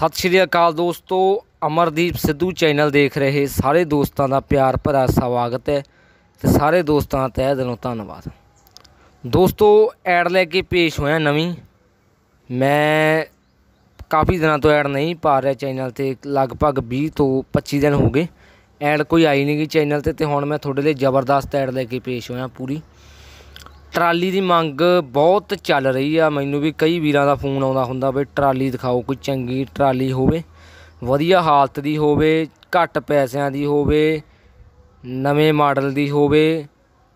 ਸਤਿ ਸ਼੍ਰੀ ਅਕਾਲ ਦੋਸਤੋ ਅਮਰਦੀਪ ਸਿੱਧੂ ਚੈਨਲ ਦੇਖ ਰਹੇ ਸਾਰੇ ਦੋਸਤਾਂ ਦਾ ਪਿਆਰ ਭਰਿਆ ਸਵਾਗਤ ਹੈ ਤੇ ਸਾਰੇ ਦੋਸਤਾਂ ਦਾ ਤਹਿ ਦਿਲੋਂ ਧੰਨਵਾਦ ਦੋਸਤੋ ਐਡ ਲੈ ਕੇ ਪੇਸ਼ ਹੋਇਆ ਨਵੀਂ ਮੈਂ ਕਾਫੀ ਦਿਨਾਂ ਤੋਂ ਐਡ ਨਹੀਂ ਪਾ ਰਿਹਾ ਚੈਨਲ ਤੇ ਲਗਭਗ 20 ਤੋਂ 25 ਦਿਨ ਹੋ ਗਏ ਐਡ ਕੋਈ ਆਈ ਨਹੀਂ ਚੈਨਲ ਤੇ ਤੇ ਹੁਣ ਮੈਂ ਤੁਹਾਡੇ ਲਈ ਜ਼ਬਰਦਸਤ ਐਡ ਲੈ ਕੇ ਪੇਸ਼ ਹੋਇਆ ਪੂਰੀ ਟਰਾਲੀ ਦੀ ਮੰਗ ਬਹੁਤ ਚੱਲ ਰਹੀ ਆ ਮੈਨੂੰ ਵੀ ਕਈ ਵੀਰਾਂ ਦਾ ਫੋਨ ਆਉਂਦਾ ਹੁੰਦਾ ਵੀ ਟਰਾਲੀ ਦਿਖਾਓ ਕੋਈ ਚੰਗੀ ਟਰਾਲੀ ਹੋਵੇ ਵਧੀਆ ਹਾਲਤ ਦੀ ਹੋਵੇ ਘੱਟ ਪੈਸਿਆਂ ਦੀ ਹੋਵੇ ਨਵੇਂ ਮਾਡਲ ਦੀ ਹੋਵੇ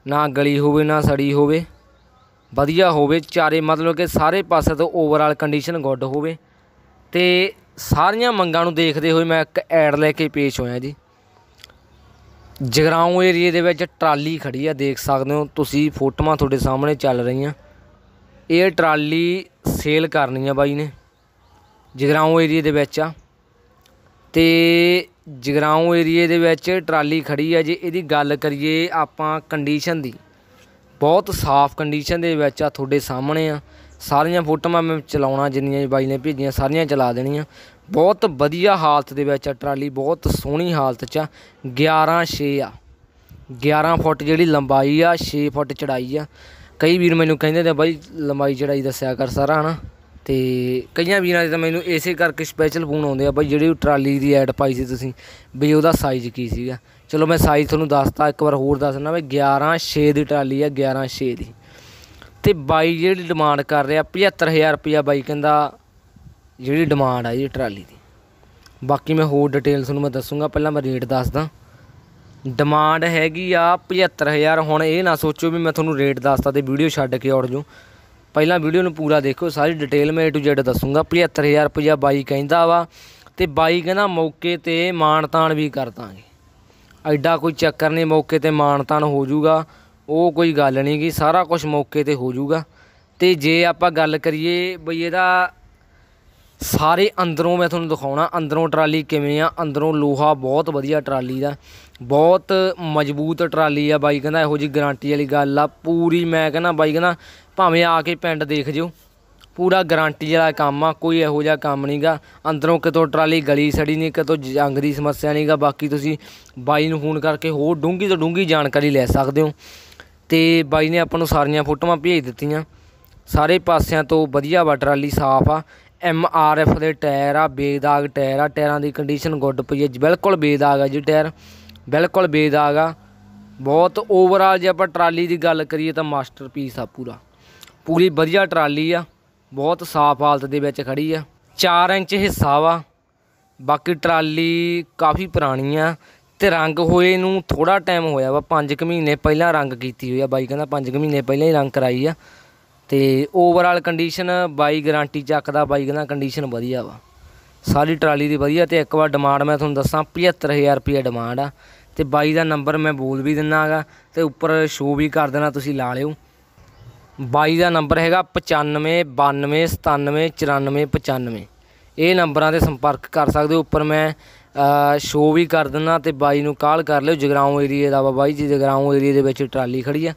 ਨਾ ਗਲੀ ਹੋਵੇ ਨਾ ਸੜੀ ਹੋਵੇ ਵਧੀਆ ਹੋਵੇ ਚਾਰੇ ਮਤਲਬ ਕਿ ਸਾਰੇ ਪਾਸੇ ਤੋਂ ਓਵਰਆਲ ਕੰਡੀਸ਼ਨ ਗੁੱਡ ਹੋਵੇ ਤੇ ਸਾਰੀਆਂ ਮੰਗਾਂ ਨੂੰ ਦੇਖਦੇ ਹੋਏ ਮੈਂ ਇੱਕ ਐਡ ਲੈ ਕੇ ਪੇਸ਼ ਹੋਇਆ ਜੀ ਜਗਰਾਉਂ ਏਰੀਏ ਦੇ ਵਿੱਚ ਟਰਾਲੀ ਖੜੀ ਆ ਦੇਖ ਸਕਦੇ ਹੋ ਤੁਸੀਂ ਫੋਟੋਆਂ ਤੁਹਾਡੇ ਸਾਹਮਣੇ ਚੱਲ ਰਹੀਆਂ ਇਹ ਟਰਾਲੀ ਸੇਲ ਕਰਨੀ ਆ ਬਾਈ ਨੇ ਜਗਰਾਉਂ ਏਰੀਏ ਦੇ ਵਿੱਚ ਆ ਤੇ ਜਗਰਾਉਂ ਏਰੀਏ ਦੇ ਵਿੱਚ ਟਰਾਲੀ ਖੜੀ ਆ ਜੇ ਇਹਦੀ ਗੱਲ ਕਰੀਏ ਆਪਾਂ ਕੰਡੀਸ਼ਨ ਦੀ ਬਹੁਤ ਸਾਫ਼ ਕੰਡੀਸ਼ਨ ਦੇ ਵਿੱਚ ਆ ਤੁਹਾਡੇ ਸਾਹਮਣੇ ਆ ਸਾਰੀਆਂ ਫੋਟੋਆਂ ਮੈਂ ਚਲਾਉਣਾ ਜਿੰਨੀਆਂ ਬਾਈ ਨੇ ਭੇਜੀਆਂ ਸਾਰੀਆਂ ਚਲਾ ਦੇਣੀਆਂ ਬਹੁਤ ਵਧੀਆ ਹਾਲਤ ਦੇ ਵਿੱਚ ਆ ਟਰਾਲੀ ਬਹੁਤ ਸੋਹਣੀ ਹਾਲਤ 'ਚ ਆ 11 6 ਆ 11 ਫੁੱਟ ਜਿਹੜੀ ਲੰਬਾਈ ਆ 6 ਫੁੱਟ ਚੜਾਈ ਆ ਕਈ ਵੀਰ ਮੈਨੂੰ ਕਹਿੰਦੇ ਨੇ ਬਾਈ ਲੰਬਾਈ ਚੜਾਈ ਦੱਸਿਆ ਕਰ ਸਾਰਾ ਹਨਾ ਤੇ ਕਈਆਂ ਵੀਰਾਂ ਦੇ ਤਾਂ ਮੈਨੂੰ ਇਸੇ ਕਰਕੇ ਸਪੈਸ਼ਲ ਫੋਨ ਆਉਂਦੇ ਆ ਬਾਈ ਜਿਹੜੀ ਟਰਾਲੀ ਦੀ ਐਡ ਪਾਈ ਸੀ ਤੁਸੀਂ ਵੀ ਉਹਦਾ ਸਾਈਜ਼ ਕੀ ਸੀਗਾ ਚਲੋ ਮੈਂ ਸਾਈਜ਼ ਤੁਹਾਨੂੰ ਦੱਸਦਾ ਇੱਕ ਵਾਰ ਹੋਰ ਦੱਸਣਾ ਬਈ 11 6 ਦੀ ਟਰਾਲੀ ਆ 11 6 ਦੀ ਤੇ ਬਾਈ ਜਿਹੜੀ ਡਿਮਾਂਡ ਕਰ ਰਿਹਾ 75000 ਰੁਪਇਆ ਬਾਈ ਕਹਿੰਦਾ ਜਿਹੜੀ ਡਿਮਾਂਡ ਆ ਜੀ ਟਰਾਲੀ ਦੀ ਬਾਕੀ ਮੈਂ ਹੋਰ ਡਿਟੇਲ ਤੁਹਾਨੂੰ ਮੈਂ ਦੱਸੂਗਾ ਪਹਿਲਾਂ ਮੈਂ ਰੇਟ ਦੱਸਦਾ ਡਿਮਾਂਡ ਹੈਗੀ ਆ 75000 ਹੁਣ ਇਹ ਨਾ ਸੋਚੋ ਵੀ ਮੈਂ ਤੁਹਾਨੂੰ ਰੇਟ ਦੱਸਤਾ ਤੇ ਵੀਡੀਓ ਛੱਡ ਕੇ ਔੜ ਜੂ ਪਹਿਲਾਂ ਵੀਡੀਓ ਨੂੰ ਪੂਰਾ ਦੇਖੋ ਸਾਰੀ ਡਿਟੇਲ ਮੈਂ A to Z ਦੱਸੂਗਾ 75000 ਰੁਪਇਆ ਬਾਈ ਕਹਿੰਦਾ ਵਾ ਤੇ ਬਾਈ ਕਹਿੰਦਾ ਮੌਕੇ ਤੇ ਮਾਨਤਾਨ ਵੀ ਕਰ ਦਾਂਗੇ ਐਡਾ ਕੋਈ ਚੱਕਰ ਨਹੀਂ ਮੌਕੇ ਤੇ ਮਾਨਤਾਨ ਹੋ ਜਾਊਗਾ ਉਹ ਕੋਈ ਗੱਲ ਨਹੀਂ ਕਿ ਸਾਰਾ ਕੁਝ ਮੌਕੇ ਤੇ ਹੋ ਜਾਊਗਾ ਤੇ ਜੇ ਆਪਾਂ ਗੱਲ ਕਰੀਏ ਬਈ ਇਹਦਾ ਸਾਰੇ ਅੰਦਰੋਂ ਮੈਂ ਤੁਹਾਨੂੰ ਦਿਖਾਉਣਾ ਅੰਦਰੋਂ ਟਰਾਲੀ ਕਿਵੇਂ ਆ ਅੰਦਰੋਂ ਲੋਹਾ ਬਹੁਤ ਵਧੀਆ ਟਰਾਲੀ ਦਾ ਬਹੁਤ ਮਜ਼ਬੂਤ ਟਰਾਲੀ ਆ ਬਾਈ ਕਹਿੰਦਾ ਇਹੋ ਜੀ ਗਾਰੰਟੀ ਵਾਲੀ ਗੱਲ ਆ ਪੂਰੀ ਮੈਂ ਕਹਿੰਦਾ ਬਾਈ ਕਹਿੰਦਾ ਭਾਵੇਂ ਆ ਕੇ ਪਿੰਡ ਦੇਖ ਜਿਓ ਪੂਰਾ ਗਾਰੰਟੀ ਵਾਲਾ ਕੰਮ ਆ ਕੋਈ ਇਹੋ ਜਿਹਾ ਕੰਮ ਨਹੀਂਗਾ ਅੰਦਰੋਂ ਕਿਤੋਂ ਟਰਾਲੀ ਗਲੀ ਸੜੀ ਨਹੀਂ ਕਿਤੋਂ ਜੰਗ ਦੀ ਸਮੱਸਿਆ ਨਹੀਂਗਾ ਬਾਕੀ ਤੁਸੀਂ ਬਾਈ ਨੂੰ ਫੋਨ ਕਰਕੇ ਹੋਰ ਡੂੰਗੀ ਤੋਂ ਡੂੰਗੀ ਜਾਣਕਾਰੀ ਲੈ ਸਕਦੇ ਹੋ ਤੇ ਬਾਈ ਨੇ ਆਪਾਂ ਨੂੰ ਸਾਰੀਆਂ ਫੋਟੋਆਂ ਭੇਜ ਦਿੱਤੀਆਂ ਸਾਰੇ ਪਾਸਿਆਂ ਤੋਂ ਵਧੀਆ ਵਾ ਟਰਾਲੀ ਸਾਫ਼ ਆ ਐਮ ਆਰ ਐਫ ਦੇ ਟਾਇਰ ਆ ਬੇਦਾਗ ਟਾਇਰ ਆ ਟਾਇਰਾਂ ਦੀ ਕੰਡੀਸ਼ਨ ਗੁੱਡ ਪਈ ਹੈ ਬਿਲਕੁਲ ਬੇਦਾਗ ਆ ਜੀ ਟਾਇਰ ਬਿਲਕੁਲ ਬੇਦਾਗ ਆ ਬਹੁਤ ਓਵਰਆਲ ਜੇ ਆਪਾਂ ਟਰਾਲੀ ਦੀ ਗੱਲ ਕਰੀਏ ਤਾਂ ਮਾਸਟਰਪੀਸ ਆ ਪੂਰਾ ਪੂਰੀ ਵਧੀਆ ਟਰਾਲੀ ਆ ਬਹੁਤ ਸਾਫ਼ ਹਾਲਤ ਦੇ ਵਿੱਚ ਖੜੀ ਆ 4 ਇੰਚ ਹਿੱਸਾ ਵਾ ਬਾਕੀ ਟਰਾਲੀ ਕਾਫੀ ਪੁਰਾਣੀ ਆ ਤੇ ਰੰਗ ਹੋਏ ਨੂੰ ਥੋੜਾ ਟਾਈਮ ਹੋਇਆ ਵਾ 5 ਕੁ ਮਹੀਨੇ ਪਹਿਲਾਂ ਰੰਗ ਕੀਤੀ ਹੋਈ ਆ ਬਾਈ ਕਹਿੰਦਾ 5 ਕੁ ਮਹੀਨੇ ਪਹਿਲਾਂ ਹੀ ਰੰਗ ਕਰਾਈ ਆ ਤੇ ਓਵਰਆਲ ਕੰਡੀਸ਼ਨ ਬਾਈ ਗਾਰੰਟੀ ਚੱਕਦਾ ਬਾਈ ਦਾ ਕੰਡੀਸ਼ਨ ਵਧੀਆ ਵਾ ਸਾਰੀ ਟਰਾਲੀ ਦੀ ਵਧੀਆ ਤੇ ਇੱਕ ਵਾਰ ਡਿਮਾਂਡ ਮੈਂ ਤੁਹਾਨੂੰ ਦੱਸਾਂ 75000 ਰੁਪਏ ਡਿਮਾਂਡ ਆ ਤੇ ਬਾਈ ਦਾ ਨੰਬਰ ਮੈਂ ਬੋਲ ਵੀ ਦਿੰਨਾਗਾ ਤੇ ਉੱਪਰ ਸ਼ੋ ਵੀ ਕਰ ਦੇਣਾ ਤੁਸੀਂ ਲਾ ਲਿਓ ਬਾਈ ਦਾ ਨੰਬਰ ਹੈਗਾ 95 92 97 94 95 ਇਹ ਨੰਬਰਾਂ ਤੇ ਸੰਪਰਕ ਕਰ ਸਕਦੇ ਹੋ ਉੱਪਰ ਮੈਂ ਸ਼ੋ ਵੀ ਕਰ ਦਿੰਨਾ ਤੇ ਬਾਈ ਨੂੰ ਕਾਲ ਕਰ ਲਿਓ ਜਗਰਾਉਂ ਏਰੀਆ ਦਾ ਬਾਈ ਜੀ ਜਗਰਾਉਂ ਏਰੀਆ ਦੇ ਵਿੱਚ ਟਰਾਲੀ ਖੜੀ ਆ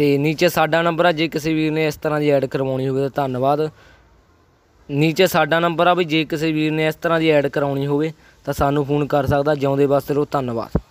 ਤੇ ਨੀਚੇ ਸਾਡਾ ਨੰਬਰ ਆ ਜੇ ਕਿਸੇ ਵੀਰ ਨੇ ਇਸ ਤਰ੍ਹਾਂ ਦੀ ਐਡ ਕਰਵਾਉਣੀ ਹੋਵੇ ਤਾਂ ਧੰਨਵਾਦ ਨੀਚੇ ਸਾਡਾ ਨੰਬਰ ਆ ਵੀ ਜੇ ਕਿਸੇ ਵੀਰ ਨੇ ਇਸ ਤਰ੍ਹਾਂ ਦੀ ਐਡ ਕਰਾਉਣੀ ਹੋਵੇ ਤਾਂ ਸਾਨੂੰ ਫੋਨ ਕਰ ਸਕਦਾ ਜਿਉਂਦੇ ਵਾਸਤੇ ਰੋ ਧੰਨਵਾਦ